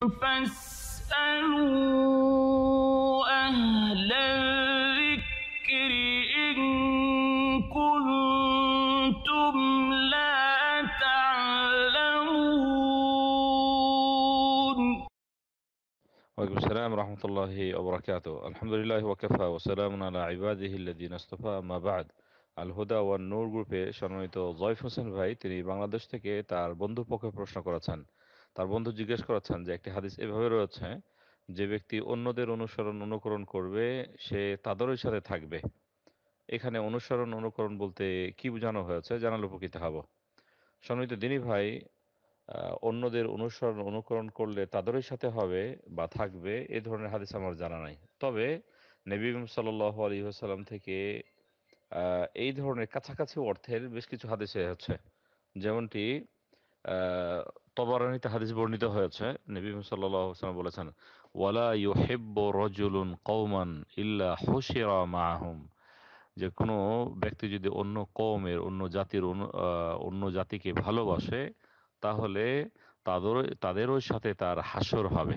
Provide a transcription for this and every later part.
فاسألوا أهل الذكر إن كنتم لا تعلمون وعليكم السلام ورحمة الله وبركاته الحمد لله وكفى وسلام على عباده الذين اصطفى ما بعد الهدى والنور নূর গ্রুপে সম্মানিত জয়ফ হোসেন ভাই তিনি বাংলাদেশ থেকে তার বন্ধু পক্ষে প্রশ্ন করেছেন তার বন্ধু জিজ্ঞেস করাচ্ছেন যে একটি হাদিস এভাবে রয়েছে যে ব্যক্তি অন্যদের অনুসরণ অনুকরণ করবে সে তাদেরই সাথে থাকবে এখানে অনুসরণ অনুকরণ বলতে কি বোঝানো হয়েছে জানালে উপকৃত হব সমিত দিনী ভাই অন্যদের অনুসরণ অনুকরণ করলে তাদেরই সাথে হবে বা থাকবে এ ধরনের হাদিস আমার জানা নাই তবে নবীম সাল আলী সাল্লাম থেকে এই ধরনের কাছাকাছি অর্থের বেশ কিছু হাদিসে হচ্ছে যেমনটি তবরানিতে হাদিস বর্ণিত হয়েছে নবী সাল্লাম বলেছেন ওয়ালা হেব্ব রজুলুন কৌমান ইল্লা হুশিরা মাহুম যে কোনো ব্যক্তি যদি অন্য কৌমের অন্য জাতির অন্য জাতিকে ভালোবাসে তাহলে তাদের তাদেরও সাথে তার হাসর হবে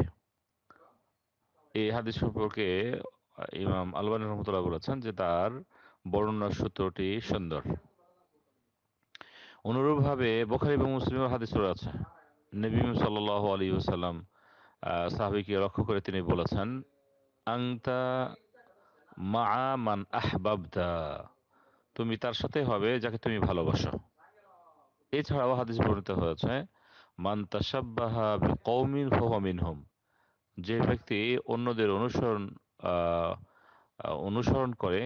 এই হাদিস সম্পর্কে ইমাম আলবানী রহমতুল্লাহ বলেছেন যে তার বর্ণনা সূত্রটি সুন্দর অনুরূপভাবে বোখারি এবং মুসলিমের হাদিস আছে নবীম সাল আলী সাল্লাম সাহাবিকে লক্ষ্য করে তিনি বলেছেন আংতা মা মান আহবাবদা তুমি তার সাথে হবে যাকে তুমি ভালোবাসো এছাড়াও হাদিস বর্ণিত হয়েছে মান তাসাব্বাহা কৌমিন হোমিন হোম যে ব্যক্তি অন্যদের অনুসরণ অনুসরণ করে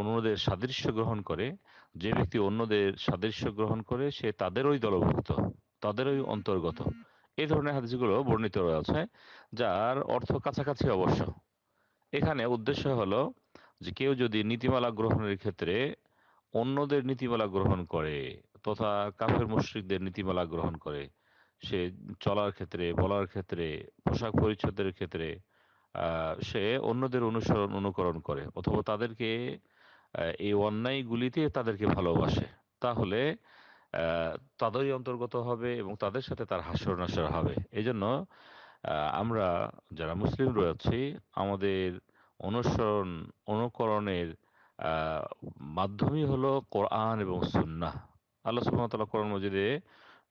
অন্যদের সাদৃশ্য গ্রহণ করে যে ব্যক্তি অন্যদের সাদৃশ্য গ্রহণ করে সে তাদেরই দলভুক্ত তাদেরই অন্তর্গত এই ধরনের হাদিসগুলো বর্ণিত রয়েছে যার অর্থ কাছাকাছি অবশ্য এখানে উদ্দেশ্য হলো যে কেউ যদি নীতিমালা গ্রহণের ক্ষেত্রে অন্যদের নীতিমালা গ্রহণ করে তথা কাফের মুশ্রিকদের নীতিমালা গ্রহণ করে সে চলার ক্ষেত্রে বলার ক্ষেত্রে পোশাক পরিচ্ছদের ক্ষেত্রে সে অন্যদের অনুসরণ অনুকরণ করে অথবা তাদেরকে এই অন্যায়গুলিতে তাদেরকে ভালোবাসে তাহলে তাদেরই অন্তর্গত হবে এবং তাদের সাথে তার হাস্যর নাসর হবে এই জন্য আমরা যারা মুসলিম রয়েছি আমাদের অনুসরণ অনুকরণের মাধ্যমই হলো কোরআন এবং সুন্নাহ আল্লাহ সুবহানাহু কোরআন মজিদে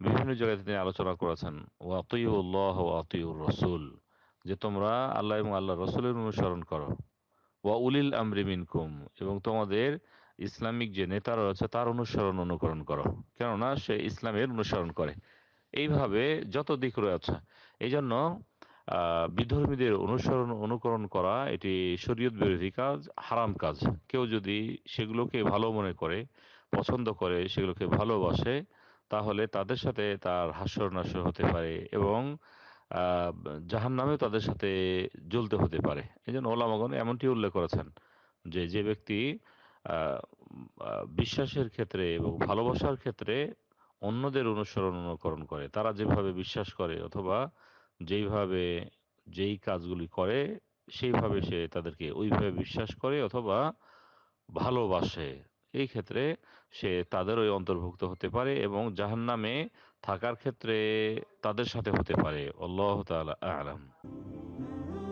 বিভিন্ন জায়গায় তিনি আলোচনা করেছেন ওয়াকিউল্লাহ ওয়াকিউর রসুল যে তোমরা আল্লাহ এবং আল্লাহ রসুলের অনুসরণ করো ওয়া উলিল আমরিমিনকুম এবং তোমাদের ইসলামিক যে নেতারা রয়েছে তার অনুসরণ অনুকরণ করো কেননা সে ইসলামের অনুসরণ করে এইভাবে যত দিক রয়েছে এই জন্য বিধর্মীদের অনুসরণ অনুকরণ করা এটি শরীয়ত বিরোধী কাজ হারাম কাজ কেউ যদি সেগুলোকে ভালো মনে করে পছন্দ করে সেগুলোকে ভালোবাসে তাহলে তাদের সাথে তার হাস্যনাস্য হতে পারে এবং জাহান নামেও তাদের সাথে জ্বলতে হতে পারে এই জন্য ওলামাগণ এমনটি উল্লেখ করেছেন যে যে ব্যক্তি বিশ্বাসের ক্ষেত্রে এবং ভালোবাসার ক্ষেত্রে অন্যদের অনুসরণ অনুকরণ করে তারা যেভাবে বিশ্বাস করে অথবা যেইভাবে যেই কাজগুলি করে সেইভাবে সে তাদেরকে ওইভাবে বিশ্বাস করে অথবা ভালোবাসে এই ক্ষেত্রে সে তাদের ওই অন্তর্ভুক্ত হতে পারে এবং নামে থাকার ক্ষেত্রে তাদের সাথে হতে পারে আল্লাহ তালা আলাম